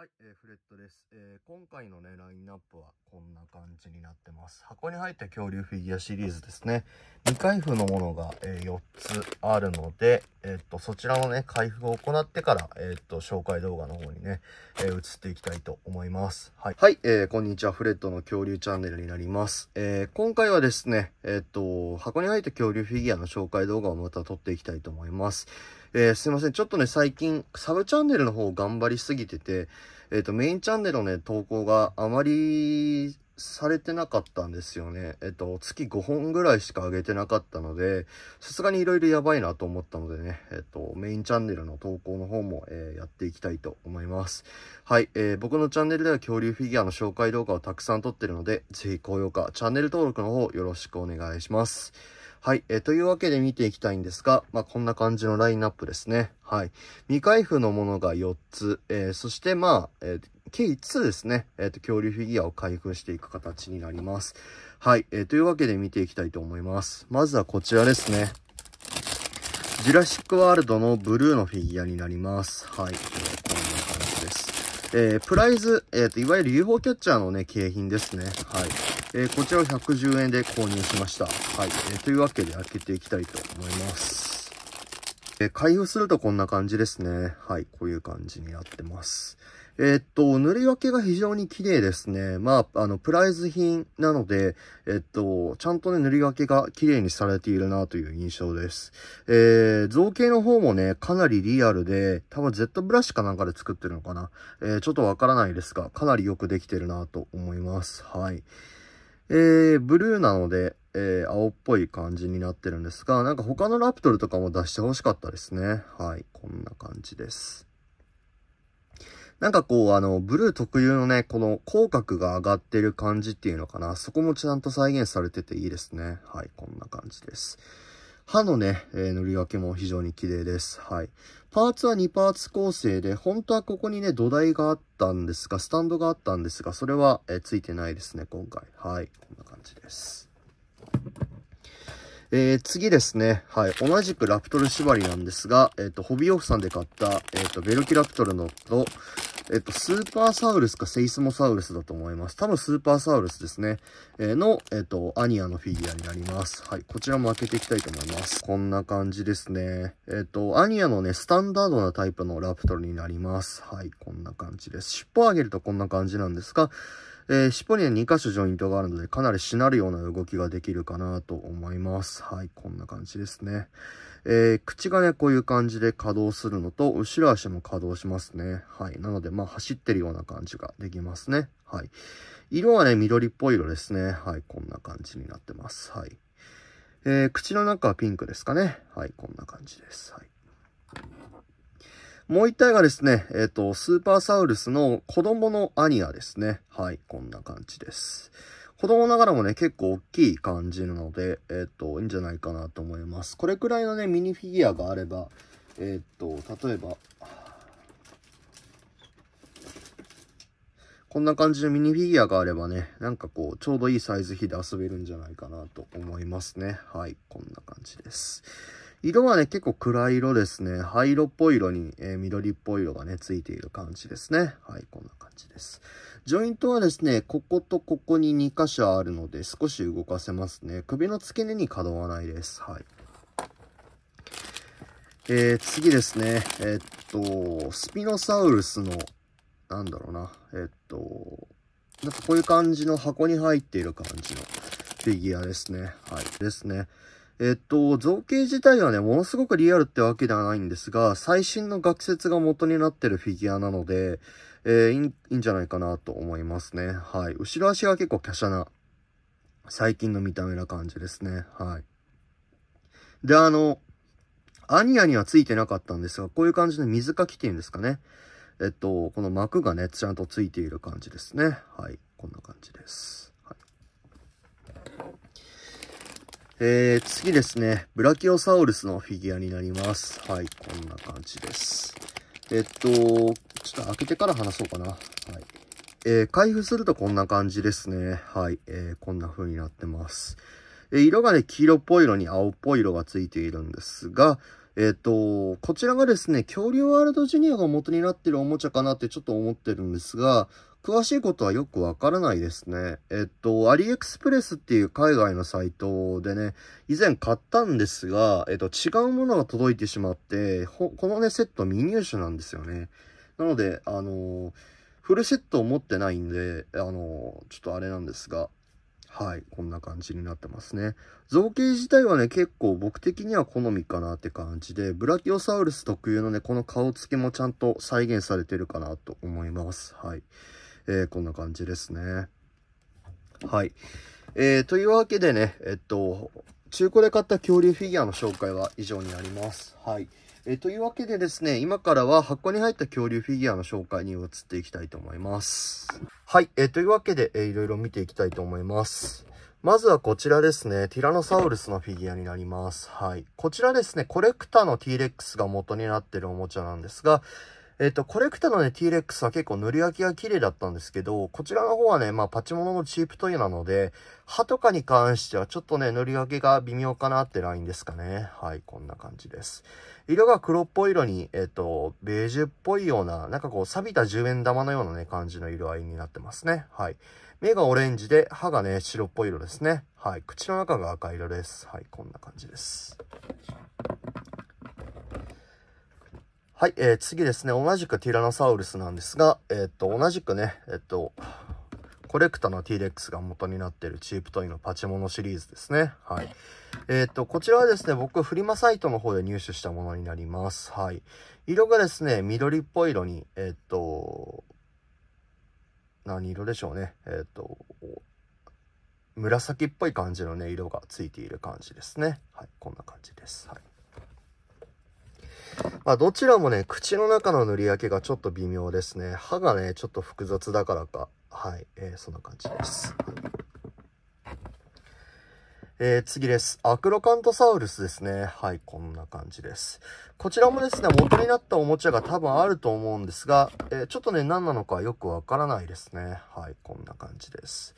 はい、えー、フレットです、えー、今回のね、ラインナップはこんな感じになってます。箱に入った恐竜フィギュアシリーズですね。未開封のものが、えー、4つあるので、えっと、そちらのね、開封を行ってから、えっと、紹介動画の方にね、え移っていきたいと思います。はい。はい、えこんにちは。フレットの恐竜チャンネルになります。え今回はですね、えっと、箱に入った恐竜フィギュアの紹介動画をまた撮っていきたいと思います。えー、すいません。ちょっとね、最近、サブチャンネルの方頑張りすぎてて、えっ、ー、と、メインチャンネルのね、投稿があまりされてなかったんですよね。えっと、月5本ぐらいしか上げてなかったので、さすがに色々やばいなと思ったのでね、えっと、メインチャンネルの投稿の方も、えー、やっていきたいと思います。はい、えー、僕のチャンネルでは恐竜フィギュアの紹介動画をたくさん撮ってるので、ぜひ高評価、チャンネル登録の方よろしくお願いします。はい。えというわけで見ていきたいんですが、まあ、こんな感じのラインナップですね。はい。未開封のものが4つ、えー、そしてまあ、えー、計5つですね、えっ、ー、と、恐竜フィギュアを開封していく形になります。はい。えというわけで見ていきたいと思います。まずはこちらですね。ジュラシックワールドのブルーのフィギュアになります。はい。えー、プライズ、えっ、ー、と、いわゆる UFO キャッチャーのね、景品ですね。はい。えー、こちらを110円で購入しました。はい。えー、というわけで開けていきたいと思います。え開封するとこんな感じですね。はい。こういう感じになってます。えっと、塗り分けが非常に綺麗ですね。まあ、あの、プライズ品なので、えっと、ちゃんとね、塗り分けが綺麗にされているなという印象です。えー、造形の方もね、かなりリアルで、多分 Z ブラシかなんかで作ってるのかな。えー、ちょっとわからないですが、かなりよくできてるなと思います。はい。えー、ブルーなので、えー、青っぽい感じになってるんですが、なんか他のラプトルとかも出してほしかったですね。はい、こんな感じです。なんかこう、あの、ブルー特有のね、この口角が上がってる感じっていうのかな。そこもちゃんと再現されてていいですね。はい、こんな感じです。歯のね、えー、塗り分けも非常に綺麗です。はい。パーツは2パーツ構成で、本当はここにね、土台があったんですが、スタンドがあったんですが、それは、えー、ついてないですね、今回。はい、こんな感じです。えー、次ですね。はい。同じくラプトル縛りなんですが、えっ、ー、と、ホビーオフさんで買った、えっ、ー、と、ベルキラプトルのと、えっと、スーパーサウルスかセイスモサウルスだと思います。多分スーパーサウルスですね。えー、の、えっと、アニアのフィギュアになります。はい。こちらも開けていきたいと思います。こんな感じですね。えっと、アニアのね、スタンダードなタイプのラプトルになります。はい。こんな感じです。尻尾を上げるとこんな感じなんですが、えー、尻尾には2箇所ジョイントがあるので、かなりしなるような動きができるかなと思います。はい、こんな感じですね。えー、口がね、こういう感じで稼働するのと、後ろ足も稼働しますね。はい。なので、まあ、走ってるような感じができますね。はい。色はね、緑っぽい色ですね。はい、こんな感じになってます。はい。えー、口の中はピンクですかね。はい、こんな感じです。はい。もう一体がですね、えっ、ー、と、スーパーサウルスの子供のアニアですね。はい、こんな感じです。子供ながらもね、結構大きい感じなので、えっ、ー、と、いいんじゃないかなと思います。これくらいのね、ミニフィギュアがあれば、えっ、ー、と、例えば、こんな感じのミニフィギュアがあればね、なんかこう、ちょうどいいサイズ比で遊べるんじゃないかなと思いますね。はい、こんな感じです。色はね、結構暗い色ですね。灰色っぽい色に、えー、緑っぽい色がね、ついている感じですね。はい、こんな感じです。ジョイントはですね、こことここに2箇所あるので、少し動かせますね。首の付け根に可動はないです。はい。えー、次ですね。えー、っと、スピノサウルスの、なんだろうな。えー、っと、なんかこういう感じの箱に入っている感じのフィギュアですね。はい。ですね。えっと、造形自体はね、ものすごくリアルってわけではないんですが、最新の学説が元になってるフィギュアなので、えー、いいんじゃないかなと思いますね。はい。後ろ足が結構華奢な、最近の見た目な感じですね。はい。で、あの、アニアにはついてなかったんですが、こういう感じで水かきっていうんですかね。えっと、この膜がね、ちゃんとついている感じですね。はい。こんな感じです。えー、次ですね、ブラキオサウルスのフィギュアになります。はい、こんな感じです。えっと、ちょっと開けてから話そうかな。はい。えー、開封するとこんな感じですね。はい、えー、こんな風になってます。え色がね、黄色っぽい色に青っぽい色がついているんですが、えっ、と、こちらがですね、恐竜ワールドジュニアが元になってるおもちゃかなってちょっと思ってるんですが、詳しいことはよくわからないですね。えっと、アリエクスプレスっていう海外のサイトでね、以前買ったんですが、えっと、違うものが届いてしまって、このね、セット未入手なんですよね。なので、あの、フルセットを持ってないんで、あの、ちょっとあれなんですが、はい、こんな感じになってますね。造形自体はね、結構僕的には好みかなって感じで、ブラキオサウルス特有のね、この顔つきもちゃんと再現されてるかなと思います。はい。えー、こんな感じですね。はい。えー、というわけでね、えっと、中古で買った恐竜フィギュアの紹介は以上になります。はい。えー、というわけでですね、今からは箱に入った恐竜フィギュアの紹介に移っていきたいと思います。はい。えー、というわけで、えー、いろいろ見ていきたいと思います。まずはこちらですね。ティラノサウルスのフィギュアになります。はい。こちらですね、コレクターの T-Rex が元になっているおもちゃなんですが、えっ、ー、と、コレクタのね、T-Rex は結構塗り分けが綺麗だったんですけど、こちらの方はね、まあ、パチモノのチープトイなので、歯とかに関してはちょっとね、塗り分けが微妙かなってラインですかね。はい、こんな感じです。色が黒っぽい色に、えっ、ー、と、ベージュっぽいような、なんかこう、錆びた10円玉のようなね、感じの色合いになってますね。はい。目がオレンジで、歯がね、白っぽい色ですね。はい。口の中が赤色です。はい、こんな感じです。はい、えー、次ですね、同じくティラノサウルスなんですが、えー、っと、同じくね、えー、っと、コレクタの T-Rex が元になっているチープトイのパチモノシリーズですね。はい。えっ、と、こちらはですね、僕、フリマサイトの方で入手したものになります。はい。色がですね、緑っぽい色に、えっ、と、何色でしょうね。えっ、と、紫っぽい感じのね、色がついている感じですね。はい、こんな感じです。はい。まあ、どちらもね、口の中の塗り分けがちょっと微妙ですね。歯がね、ちょっと複雑だからか。はい、えー、そんな感じです。えー、次です。アクロカントサウルスですね。はい、こんな感じです。こちらもですね、元になったおもちゃが多分あると思うんですが、えー、ちょっとね、何なのかよくわからないですね。はい、こんな感じです。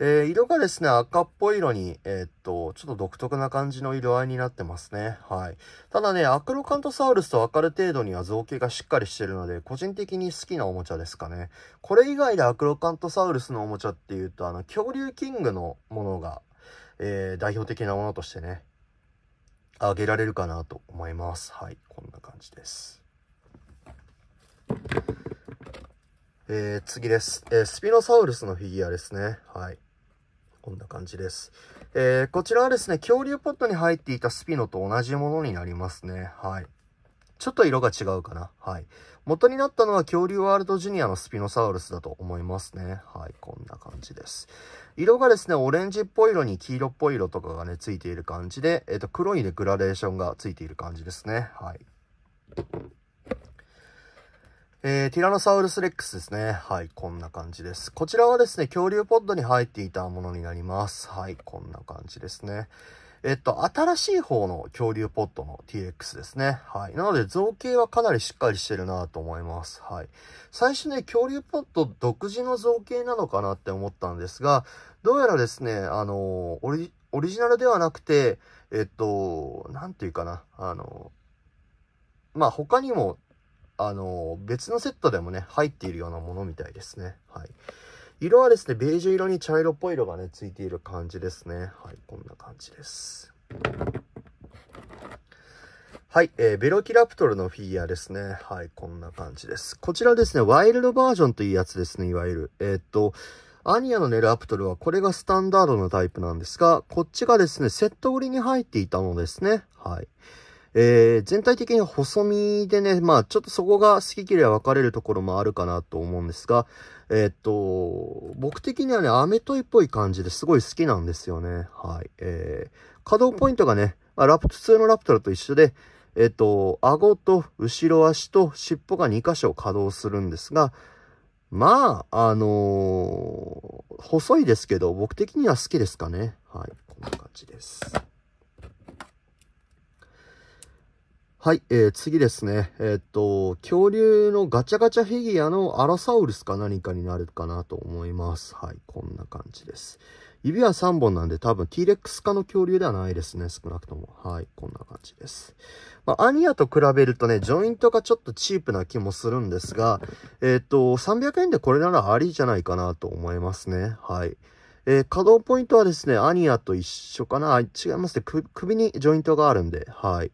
えー、色がですね、赤っぽい色に、えー、っと、ちょっと独特な感じの色合いになってますね。はい。ただね、アクロカントサウルスと分かる程度には造形がしっかりしてるので、個人的に好きなおもちゃですかね。これ以外でアクロカントサウルスのおもちゃっていうと、あの、恐竜キングのものが、えー、代表的なものとしてね、あげられるかなと思います。はい、こんな感じです。えー、次です、えー、スピノサウルスのフィギュアですね。はい。こんな感じです。えー、こちらはですね、恐竜ポットに入っていたスピノと同じものになりますね。はい。ちょっと色が違うかな。はい。元になったのは恐竜ワールドジュニアのスピノサウルスだと思いますね。はい。こんな感じです。色がですね、オレンジっぽい色に黄色っぽい色とかがね、ついている感じで、えっ、ー、と、黒いね、グラデーションがついている感じですね。はい。えー、ティラノサウルスレックスですね。はい、こんな感じです。こちらはですね、恐竜ポッドに入っていたものになります。はい、こんな感じですね。えっと、新しい方の恐竜ポッドの TX ですね。はい。なので造形はかなりしっかりしてるなと思います。はい。最初ね、恐竜ポッド独自の造形なのかなって思ったんですが、どうやらですね、あのオリ、オリジナルではなくて、えっと、なんていうかな、あの、まあ、他にもあの、別のセットでもね、入っているようなものみたいですね。はい。色はですね、ベージュ色に茶色っぽい色がね、ついている感じですね。はい、こんな感じです。はい、えー、ベロキラプトルのフィギュアですね。はい、こんな感じです。こちらですね、ワイルドバージョンというやつですね、いわゆる。えー、っと、アニアのネルアプトルはこれがスタンダードのタイプなんですが、こっちがですね、セット売りに入っていたのですね。はい。えー、全体的に細身でね、まあ、ちょっとそこが好き嫌い分かれるところもあるかなと思うんですが、えー、っと、僕的にはね、アメトイっぽい感じですごい好きなんですよね。はい。えー、稼働ポイントがね、まあ、ラプ、普通のラプトルと一緒で、えっと、顎と後ろ足と尻尾が2箇所稼働するんですが、まあ、あのー、細いですけど、僕的には好きですかね。はい、こんな感じです。はい、えー、次ですね。えー、っと、恐竜のガチャガチャフィギュアのアラサウルスか何かになるかなと思います。はい、こんな感じです。指は3本なんで多分 t ックス化の恐竜ではないですね、少なくとも。はい、こんな感じです。まあ、アニアと比べるとね、ジョイントがちょっとチープな気もするんですが、えー、っと、300円でこれならありじゃないかなと思いますね。はい。えー、稼働ポイントはですね、アニアと一緒かな違いますね。首にジョイントがあるんで、はい。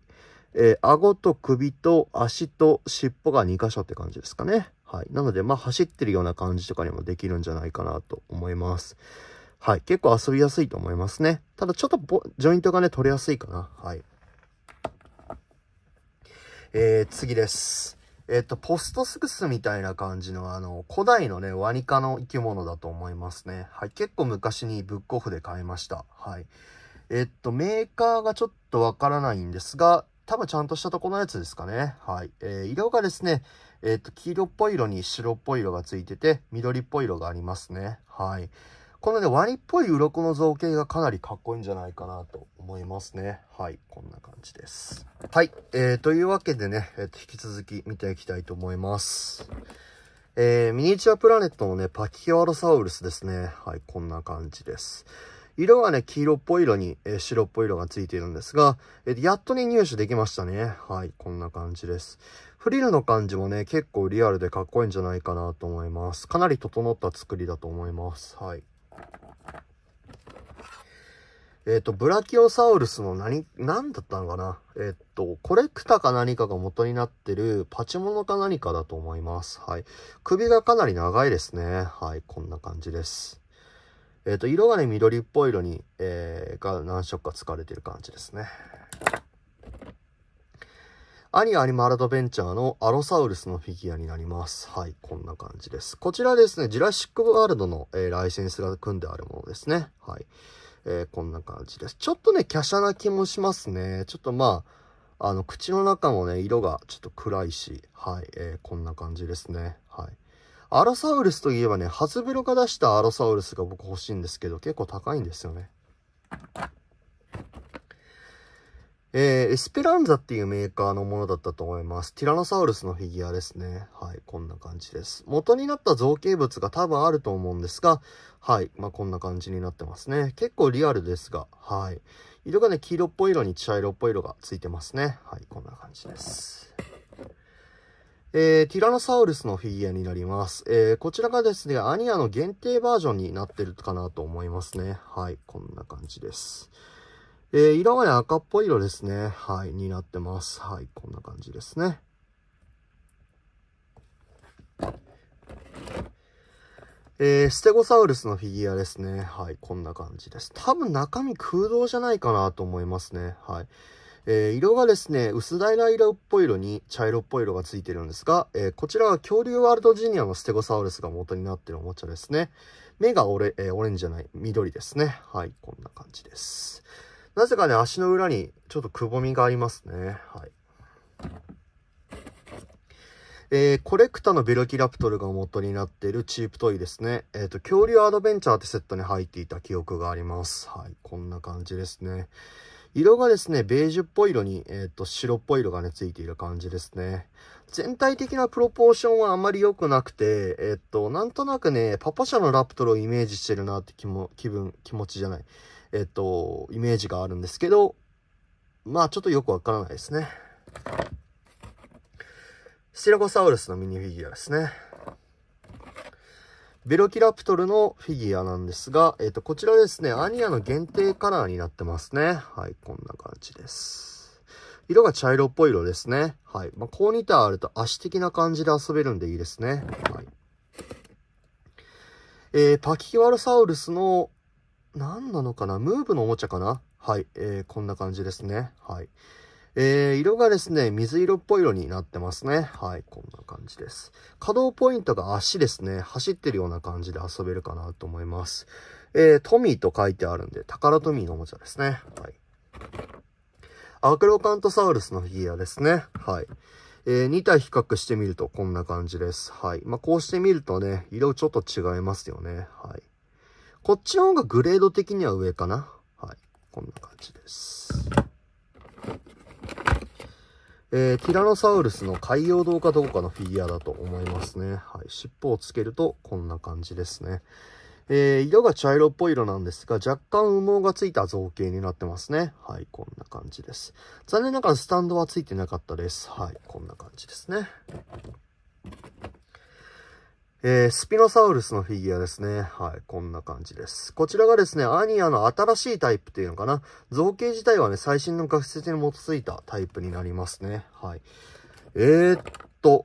えー、顎と首と足と尻尾が2箇所って感じですかね。はい。なので、まあ、走ってるような感じとかにもできるんじゃないかなと思います。はい。結構遊びやすいと思いますね。ただ、ちょっとジョイントがね、取れやすいかな。はい。えー、次です。えっ、と、ポストスクスみたいな感じの、あの、古代のね、ワニ科の生き物だと思いますね。はい。結構昔にブックオフで買いました。はい。えっ、と、メーカーがちょっとわからないんですが、多分ちゃんとしたとこのやつですかね。はい。えー、色がですね、えっ、ー、と、黄色っぽい色に白っぽい色がついてて、緑っぽい色がありますね。はい。このね、ワニっぽい鱗の造形がかなりかっこいいんじゃないかなと思いますね。はい、こんな感じです。はい、えー、というわけでね、えー、と引き続き見ていきたいと思います。えー、ミニチュアプラネットのね、パキアロサウルスですね。はい、こんな感じです。色がね、黄色っぽい色に、えー、白っぽい色がついているんですが、えー、やっとね、入手できましたね。はい、こんな感じです。フリルの感じもね、結構リアルでかっこいいんじゃないかなと思います。かなり整った作りだと思います。はい。えっ、ー、と、ブラキオサウルスの何、何だったのかなえっ、ー、と、コレクタか何かが元になってるパチモノか何かだと思います。はい。首がかなり長いですね。はい、こんな感じです。えー、と、色がね、緑っぽい色に、えー、が何色か使われている感じですね。アニアニマルドベンチャーのアロサウルスのフィギュアになります。はい、こんな感じです。こちらですね、ジュラシックワールドの、えー、ライセンスが組んであるものですね。はい。えー、こんな感じです。ちょっとね、華奢な気もしますね。ちょっとまあ、あの、口の中もね、色がちょっと暗いし、はい、えー、こんな感じですね。はい。アロサウルスといえばね、初呂ロが出したアロサウルスが僕欲しいんですけど、結構高いんですよね。えー、エスペランザっていうメーカーのものだったと思います。ティラノサウルスのフィギュアですね。はい、こんな感じです。元になった造形物が多分あると思うんですが、はい、まあ、こんな感じになってますね。結構リアルですが、はい。色がね、黄色っぽい色に茶色っぽい色がついてますね。はい、こんな感じです。えー、ティラノサウルスのフィギュアになります。えー、こちらがですね、アニアの限定バージョンになってるかなと思いますね。はい、こんな感じです。えー、色はね、赤っぽい色ですね。はい、になってます。はい、こんな感じですね。えー、ステゴサウルスのフィギュアですね。はい、こんな感じです。多分中身空洞じゃないかなと思いますね。はい。えー、色がですね、薄平色っぽい色に茶色っぽい色がついてるんですが、えー、こちらは恐竜ワールドジュニアのステゴサウルスが元になってるおもちゃですね。目がオレ,、えー、オレンジじゃない、緑ですね。はい、こんな感じです。なぜかね、足の裏にちょっとくぼみがありますね。はい。えー、コレクタのベロキラプトルが元になっているチープトイですね。えっ、ー、と、恐竜アドベンチャーってセットに入っていた記憶があります。はい、こんな感じですね。色がですね、ベージュっぽい色に、えっ、と、白っぽい色がね、ついている感じですね。全体的なプロポーションはあまり良くなくて、えっ、と、なんとなくね、パパ社のラプトルをイメージしてるなって気も、気分、気持ちじゃない。えっ、と、イメージがあるんですけど、まあ、ちょっとよくわからないですね。ステラコサウルスのミニフィギュアですね。ベロキラプトルのフィギュアなんですが、えっ、ー、と、こちらですね、アニアの限定カラーになってますね。はい、こんな感じです。色が茶色っぽい色ですね。はい。まあ、こうターあると足的な感じで遊べるんでいいですね。はい。えー、パキキワルサウルスの、何なのかなムーブのおもちゃかなはい。えー、こんな感じですね。はい。えー、色がですね、水色っぽい色になってますね。はい、こんな感じです。稼働ポイントが足ですね。走ってるような感じで遊べるかなと思います。えー、トミーと書いてあるんで、宝トミーのおもちゃですね。はい。アクロカントサウルスのフィギュアですね。はい。えー、2体比較してみるとこんな感じです。はい。まあ、こうしてみるとね、色ちょっと違いますよね。はい。こっちの方がグレード的には上かな。はい。こんな感じです。えー、ティラノサウルスの海洋堂かどうかのフィギュアだと思いますね。はい、尻尾をつけるとこんな感じですね。えー、色が茶色っぽい色なんですが、若干羽毛がついた造形になってますね。はい、こんな感じです。残念ながらスタンドはついてなかったです。はい、こんな感じですね。えー、スピノサウルスのフィギュアですね。はい、こんな感じです。こちらがですね、アニアの新しいタイプというのかな。造形自体はね、最新の学説に基づいたタイプになりますね。はい。えー、っと、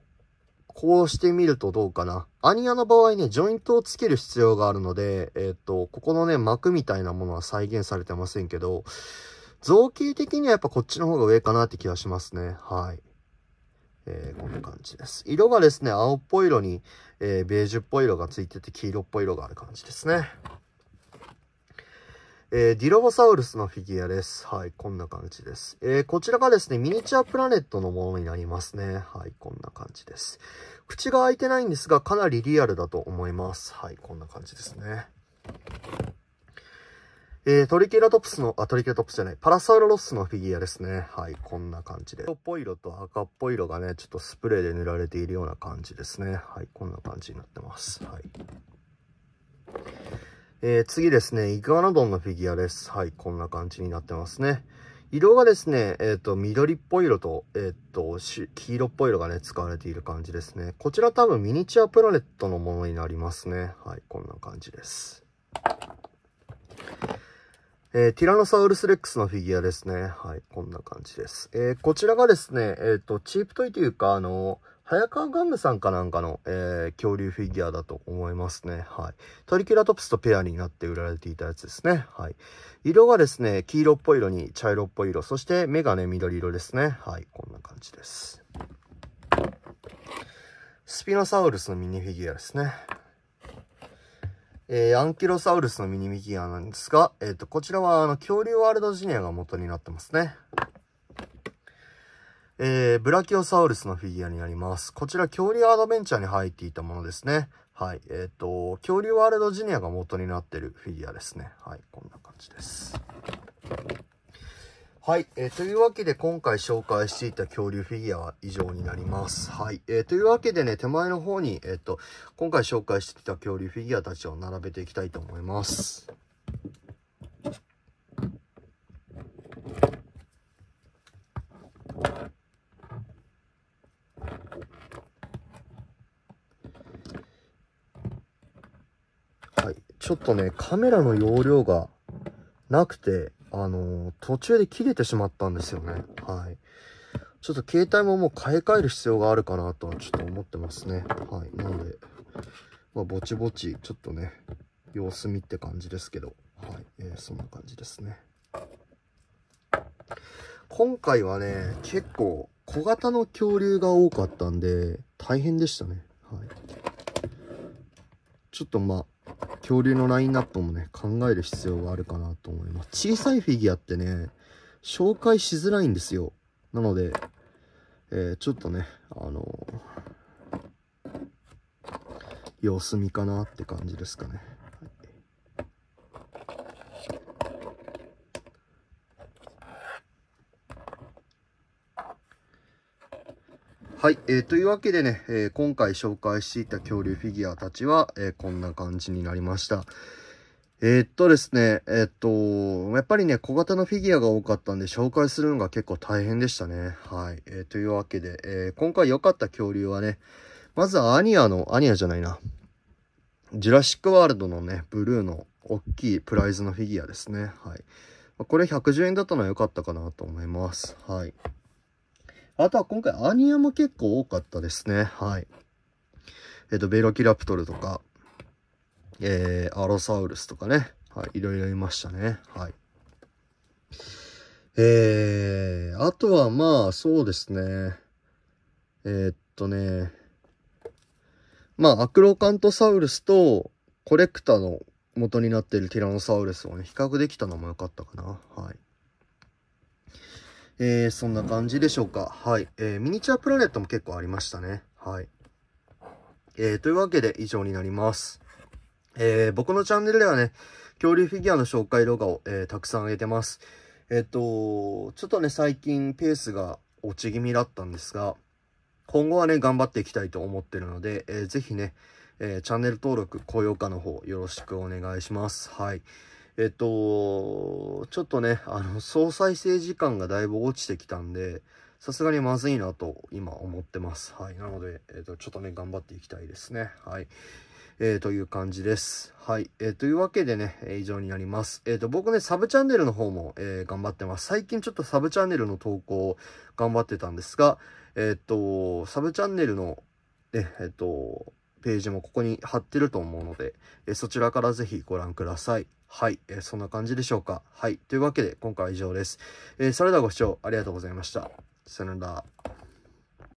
こうしてみるとどうかな。アニアの場合ね、ジョイントをつける必要があるので、えー、っと、ここのね、膜みたいなものは再現されてませんけど、造形的にはやっぱこっちの方が上かなって気がしますね。はい。えー、こんな感じです。色がですね、青っぽい色に、えー、ベージュっぽい色がついてて、黄色っぽい色がある感じですね。えー、ディロボサウルスのフィギュアです。はい、こんな感じです。えー、こちらがですね、ミニチュアプラネットのものになりますね。はい、こんな感じです。口が開いてないんですが、かなりリアルだと思います。はい、こんな感じですね。えー、トリケラトプスの、あ、トリケラトプスじゃない、パラサウロロスのフィギュアですね。はい、こんな感じで。っぽい色と赤っぽい色がね、ちょっとスプレーで塗られているような感じですね。はい、こんな感じになってます。はい。えー、次ですね、イグアナドンのフィギュアです。はい、こんな感じになってますね。色がですね、えっ、ー、と、緑っぽい色と、えっ、ー、と、黄色っぽい色がね、使われている感じですね。こちら多分ミニチュアプラネットのものになりますね。はい、こんな感じです。えー、ティラノサウルスレックスのフィギュアですね。はい、こんな感じです。えー、こちらがですね、えっ、ー、と、チープトイというか、あの、早川ガムさんかなんかの、え恐竜フィギュアだと思いますね。はい。トリキュラトプスとペアになって売られていたやつですね。はい。色がですね、黄色っぽい色に茶色っぽい色、そして目がね、緑色ですね。はい、こんな感じです。スピノサウルスのミニフィギュアですね。えー、アンキロサウルスのミニミキガなんですが、えっ、ー、と、こちらは、あの、恐竜ワールドジュニアが元になってますね。えー、ブラキオサウルスのフィギュアになります。こちら、恐竜アドベンチャーに入っていたものですね。はい。えっ、ー、と、恐竜ワールドジュニアが元になってるフィギュアですね。はい。こんな感じです。はい、えー、というわけで今回紹介していた恐竜フィギュアは以上になります。はい、えー、というわけでね、手前の方に、えっ、と、今回紹介してきた恐竜フィギュアたちを並べていきたいと思います。はい、ちょっとね、カメラの容量がなくて、あの、途中で切れてしまったんですよね。はい。ちょっと携帯ももう買い替える必要があるかなとはちょっと思ってますね。はい。なので、まあ、ぼちぼち、ちょっとね、様子見って感じですけど、はい。えー、そんな感じですね。今回はね、結構小型の恐竜が多かったんで、大変でしたね。はい。ちょっとまあ、恐竜のラインナップもね、考える必要があるかなと思います。小さいフィギュアってね、紹介しづらいんですよ。なので、えー、ちょっとね、あのー、様子見かなって感じですかね。はい、えー、というわけでね、えー、今回紹介していた恐竜フィギュアたちは、えー、こんな感じになりました。えー、っとですね、えー、っと、やっぱりね、小型のフィギュアが多かったんで、紹介するのが結構大変でしたね。はい。えー、というわけで、えー、今回良かった恐竜はね、まずはアニアの、アニアじゃないな、ジュラシックワールドのね、ブルーの大きいプライズのフィギュアですね。はい。これ110円だったのは良かったかなと思います。はい。あとは今回アニアも結構多かったですね。はい。えっ、ー、と、ベロキラプトルとか、えー、アロサウルスとかね。はい、いろいろいましたね。はい。えー、あとはまあ、そうですね。えー、っとね、まあ、アクロカントサウルスとコレクタの元になっているティラノサウルスをね、比較できたのも良かったかな。はい。えー、そんな感じでしょうか。はい。えー、ミニチュアプラネットも結構ありましたね。はい。えー、というわけで以上になります。えー、僕のチャンネルではね、恐竜フィギュアの紹介動画を、えー、たくさん上げてます。えっ、と、ちょっとね、最近ペースが落ち気味だったんですが、今後はね、頑張っていきたいと思ってるので、えー、ぜひね、えー、チャンネル登録、高評価の方よろしくお願いします。はい。えっと、ちょっとね、あの、総再生時間がだいぶ落ちてきたんで、さすがにまずいなと今思ってます。はい。なので、えっと、ちょっとね、頑張っていきたいですね。はい。えー、という感じです。はい。えー、というわけでね、えー、以上になります。えっ、ー、と、僕ね、サブチャンネルの方も、え頑張ってます。最近ちょっとサブチャンネルの投稿を頑張ってたんですが、えっ、と、サブチャンネルの、ね、えっ、と、ページもここに貼ってると思うので、えそちらからぜひご覧ください。はい、えー、そんな感じでしょうか。はい、というわけで今回は以上です。えー、それではご視聴ありがとうございました。さよなら。